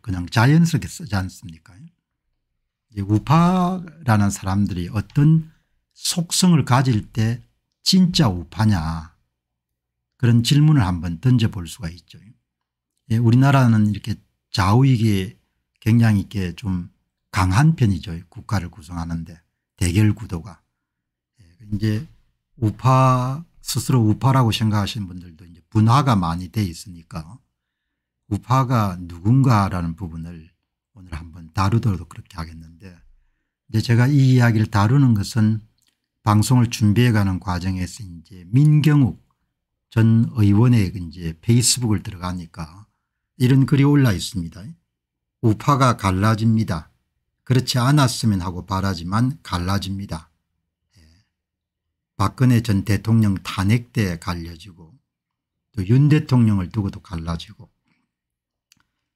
그냥 자연스럽게 쓰지 않습니까 우파라는 사람들이 어떤 속성을 가질 때 진짜 우파냐 그런 질문을 한번 던져볼 수가 있죠. 예, 우리나라는 이렇게 좌우익의 경향 있게 좀 강한 편이죠. 국가를 구성하는데 대결 구도가. 예, 이제 우파 스스로 우파라고 생각하시는 분들도 이제 분화가 많이 돼 있으니까 우파가 누군가라는 부분을 오늘 한번 다루더라도 그렇게 하겠는데 이제 제가 이 이야기를 다루는 것은 방송을 준비해가는 과정에서 이제 민경욱 전 의원의 그 이제 페이스북을 들어가니까 이런 글이 올라 있습니다. 우파가 갈라집니다. 그렇지 않았으면 하고 바라지만 갈라집니다. 예. 박근혜 전 대통령 탄핵 때 갈려지고 또 윤 대통령을 두고도 갈라지고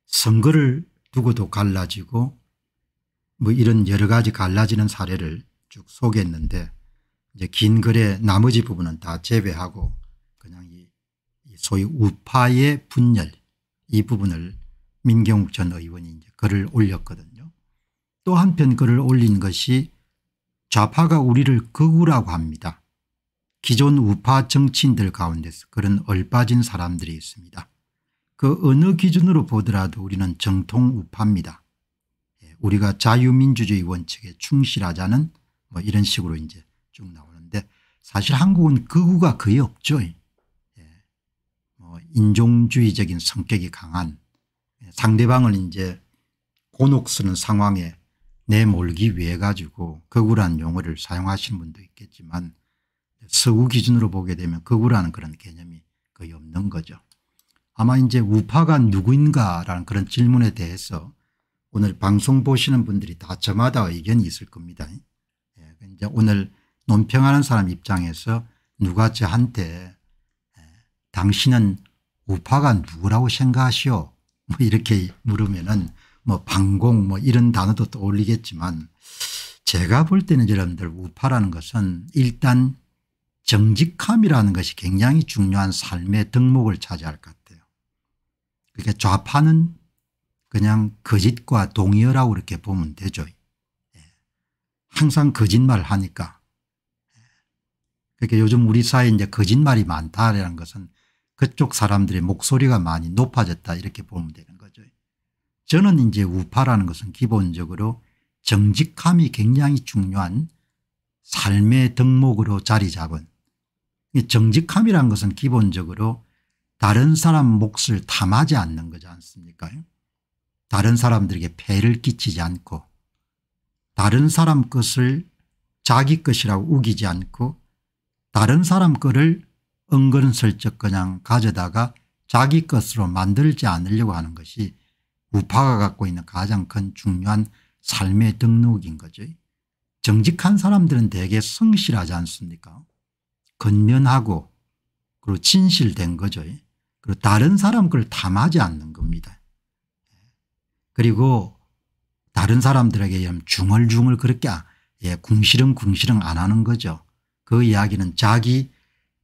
선거를 두고도 갈라지고 뭐 이런 여러 가지 갈라지는 사례를 쭉 소개했는데 이제 긴 글의 나머지 부분은 다 제외하고 그냥 이 소위 우파의 분열 이 부분을 민경욱 전 의원이 이제 글을 올렸거든요. 또 한편 글을 올린 것이 좌파가 우리를 극우라고 합니다. 기존 우파 정치인들 가운데서 그런 얼빠진 사람들이 있습니다. 그 어느 기준으로 보더라도 우리는 정통 우파입니다. 예, 우리가 자유민주주의 원칙에 충실하자는 뭐 이런 식으로 이제 쭉 나오는데 사실 한국은 극우가 거의 없죠. 예, 뭐 인종주의적인 성격이 강한 예, 상대방을 이제 곤혹 쓰는 상황에 내몰기 위해 가지고 극우란 용어를 사용하신 분도 있겠지만 서구 기준으로 보게 되면 극우라는 그런 개념이 거의 없는 거죠. 아마 이제 우파가 누구인가라는 그런 질문에 대해서 오늘 방송 보시는 분들이 다 저마다 의견이 있을 겁니다. 예, 이제 오늘 논평하는 사람 입장에서 누가 저한테 예, 당신은 우파가 누구라고 생각하시오 뭐 이렇게 물으면은 뭐 방공 뭐 이런 단어도 떠올리겠지만 제가 볼 때는 여러분들 우파라는 것은 일단 정직함이라는 것이 굉장히 중요한 삶의 덕목을 차지할 것 같아요. 그러니까 좌파는 그냥 거짓과 동의어라고 이렇게 보면 되죠. 예. 항상 거짓말 하니까. 예. 그러니까 요즘 우리 사회에 이제 거짓말이 많다라는 것은 그쪽 사람들의 목소리가 많이 높아졌다 이렇게 보면 되는 거죠. 저는 이제 우파라는 것은 기본적으로 정직함이 굉장히 중요한 삶의 덕목으로 자리 잡은 정직함이란 것은 기본적으로 다른 사람 몫을 탐하지 않는 거지 않습니까 다른 사람들에게 폐를 끼치지 않고 다른 사람 것을 자기 것이라고 우기지 않고 다른 사람 거를 은근슬쩍 그냥 가져다가 자기 것으로 만들지 않으려고 하는 것이 우파가 갖고 있는 가장 큰 중요한 삶의 등록인 거죠. 정직한 사람들은 대개 성실하지 않습니까 건면하고 그리고 진실된 거죠. 그리고 다른 사람 걸 탐하지 않는 겁니다. 그리고 다른 사람들에게 중얼중얼 그렇게 예, 궁시렁궁시렁 안 하는 거죠. 그 이야기는 자기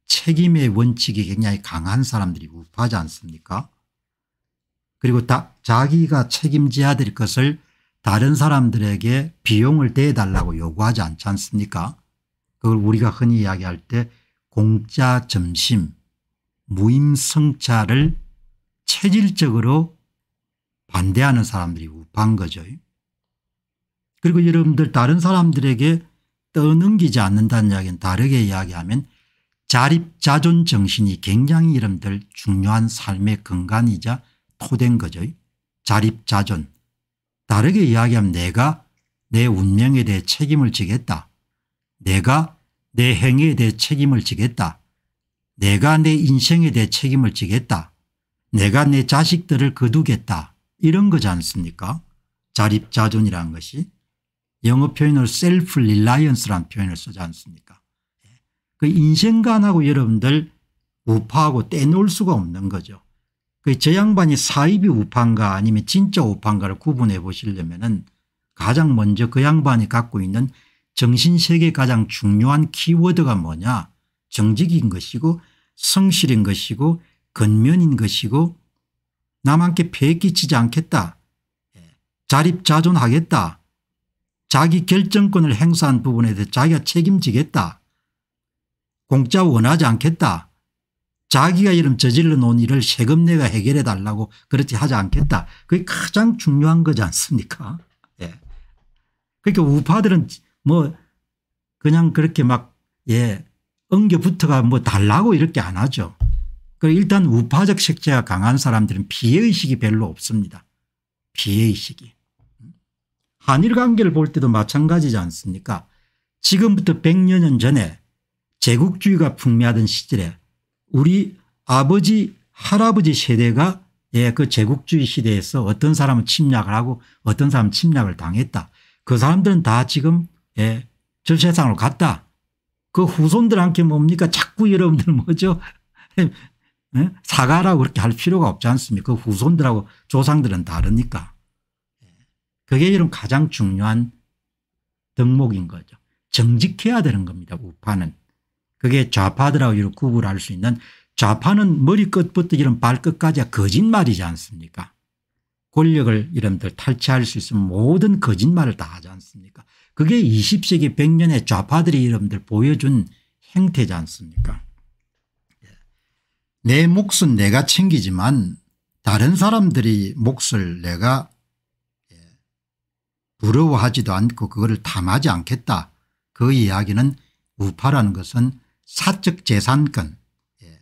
책임의 원칙이 굉장히 강한 사람들이 우파하지 않습니까? 그리고 다, 자기가 책임져야 될 것을 다른 사람들에게 비용을 대달라고 요구하지 않지 않습니까? 그걸 우리가 흔히 이야기할 때 공짜 점심 무임승차를 체질적으로 반대하는 사람들이 우파인 거죠. 그리고 여러분들 다른 사람들에게 떠넘기지 않는다는 이야기는 다르게 이야기하면 자립자존 정신이 굉장히 여러분들 중요한 삶의 근간이자 토대 거죠. 자립자존. 다르게 이야기하면 내가 내 운명에 대해 책임을 지겠다. 내가 내 행위에 대해 책임을 지겠다. 내가 내 인생에 대해 책임을 지겠다. 내가 내 자식들을 거두겠다. 이런 거지 않습니까? 자립자존이라는 것이. 영어 표현으로 셀프 릴라이언스라는 표현을 쓰지 않습니까? 예. 그 인생관하고 여러분들 우파하고 떼놓을 수가 없는 거죠. 그 저 양반이 사입이 우파인가 아니면 진짜 우파인가를 구분해 보시려면 은 가장 먼저 그 양반이 갖고 있는 정신세계 가장 중요한 키워드가 뭐냐 정직인 것이고 성실인 것이고 근면인 것이고 남한테 폐 끼치지 않겠다. 예, 자립자존하겠다. 자기 결정권을 행사한 부분에 대해 자기가 책임지겠다. 공짜 원하지 않겠다. 자기가 이름 저질러 놓은 일을 세금 내가 해결해 달라고 그렇지 하지 않겠다. 그게 가장 중요한 거지 않습니까? 예. 그러니까 우파들은 뭐 그냥 그렇게 막 예. 엉겨붙어가 뭐 달라고 이렇게 안 하죠. 그리고 일단 우파적 색채가 강한 사람들은 피해의식이 별로 없습니다. 피해의식이. 한일 관계를 볼 때도 마찬가지지 않습니까 지금부터 100여 년 전에 제국주의가 풍미하던 시절에 우리 아버지 할아버지 세대가 예, 그 제국주의 시대에서 어떤 사람은 침략을 하고 어떤 사람은 침략을 당했다. 그 사람들은 다 지금 예, 저 세상으로 갔다. 그 후손들한테 뭡니까 자꾸 여러분들 뭐죠 예? 사과라고 그렇게 할 필요가 없지 않습니까 그 후손들하고 조상들은 다르니까 예. 그게 이런 가장 중요한 덕목인 거죠 정직해야 되는 겁니다 우파는 그게 좌파들하고 이렇게 구분할 수 있는 좌파는 머리끝부터 이런 발끝까지 거짓말이지 않습니까 권력을 이름들 탈취할 수 있으면 모든 거짓말을 다 하지 않습니까 그게 20세기 100년의 좌파들이 이름들 보여준 행태지 않습니까 예. 내 몫은 내가 챙기지만 다른 사람들이 몫을 내가 예, 부러워하지도 않고 그거를 탐하지 않겠다 그 이야기는 우파라는 것은 사적 재산권 예,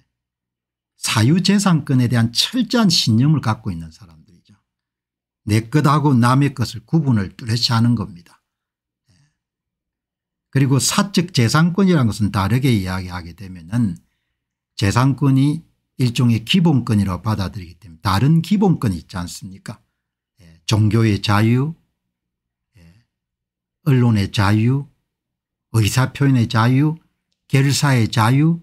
사유재산권에 대한 철저한 신념을 갖고 있는 사람 내 것하고 남의 것을 구분을 뚜렷이 하는 겁니다. 예. 그리고 사적 재산권이라는 것은 다르게 이야기하게 되면 재산권이 일종의 기본권이라고 받아들이기 때문에 다른 기본권이 있지 않습니까 예, 종교의 자유 예, 언론의 자유 의사표현의 자유 결사의 자유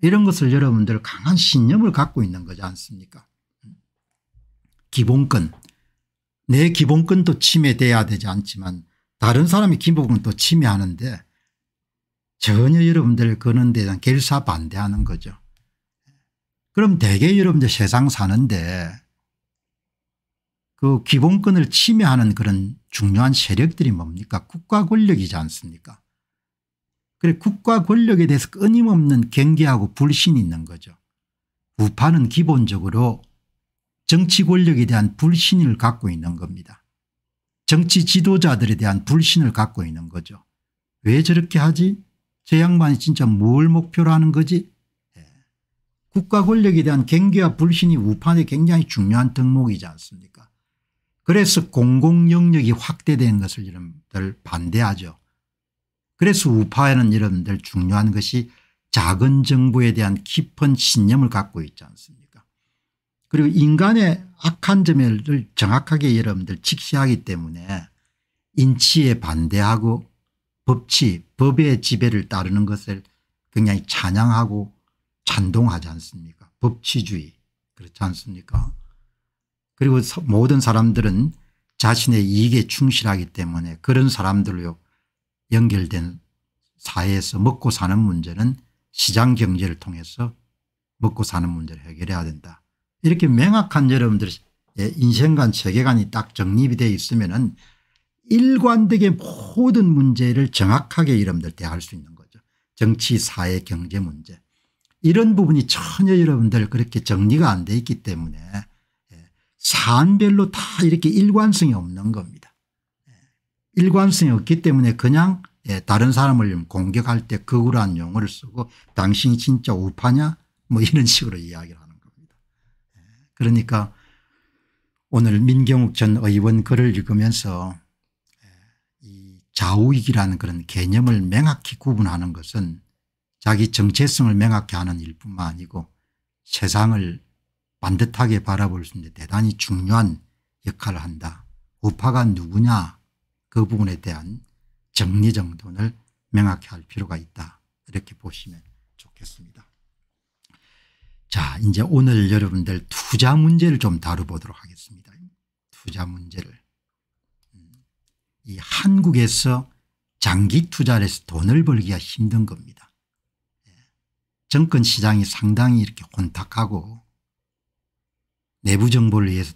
이런 것을 여러분들 강한 신념을 갖고 있는 거지 않습니까 음. 기본권 내 기본권도 침해돼야 되지 않지만 다른 사람이 기본권도 침해하는데 전혀 여러분들 그런 데 대한 결사 반대하는 거죠. 그럼 대개 여러분들 세상 사는데 그 기본권을 침해하는 그런 중요한 세력들이 뭡니까 국가 권력이지 않습니까 그래 국가 권력에 대해서 끊임없는 경계하고 불신이 있는 거죠. 우파는 기본적으로 정치 권력에 대한 불신을 갖고 있는 겁니다. 정치 지도자들에 대한 불신을 갖고 있는 거죠. 왜 저렇게 하지? 저 양반이 진짜 뭘 목표로 하는 거지? 예. 국가 권력에 대한 경계와 불신이 우판에 굉장히 중요한 덕목이지 않습니까? 그래서 공공 영역이 확대된 것을 여러분들 반대하죠. 그래서 우파에는 여러분들 중요한 것이 작은 정부에 대한 깊은 신념을 갖고 있지 않습니까? 그리고 인간의 악한 점을 정확하게 여러분들 직시하기 때문에 인치에 반대하고 법치 법의 지배를 따르는 것을 굉장히 찬양하고 찬동하지 않습니까 법치주의 그렇지 않습니까 그리고 모든 사람들은 자신의 이익에 충실하기 때문에 그런 사람들로 연결된 사회에서 먹고 사는 문제는 시장 경제를 통해서 먹고 사는 문제를 해결해야 된다. 이렇게 명확한 여러분들 인생관 세계관이 딱 정립이 되어 있으면 은 일관되게 모든 문제를 정확하게 여러분들 대할 수 있는 거죠. 정치 사회 경제 문제 이런 부분이 전혀 여러분들 그렇게 정리가 안 돼 있기 때문에 예, 사안별로 다 이렇게 일관성이 없는 겁니다. 예, 일관성이 없기 때문에 그냥 예, 다른 사람을 공격할 때 극우란 용어를 쓰고 당신이 진짜 우파냐 뭐 이런 식으로 이야기를 합니다. 그러니까 오늘 민경욱 전 의원 글을 읽으면서 예, 이 좌우익이라는 그런 개념을 명확히 구분하는 것은 자기 정체성을 명확히 하는 일뿐만 아니고 세상을 반듯하게 바라볼 수 있는 대단히 중요한 역할을 한다. 우파가 누구냐 그 부분에 대한 정리정돈을 명확히 할 필요가 있다. 이렇게 보시면 좋겠습니다. 자 이제 오늘 여러분들 두 투자 문제를 좀 다뤄보도록 하겠습니다. 투자 문제를. 음. 이 한국에서 장기 투자를 해서 돈을 벌기가 힘든 겁니다. 정권 예. 시장이 상당히 이렇게 혼탁하고 내부 정보를 위해서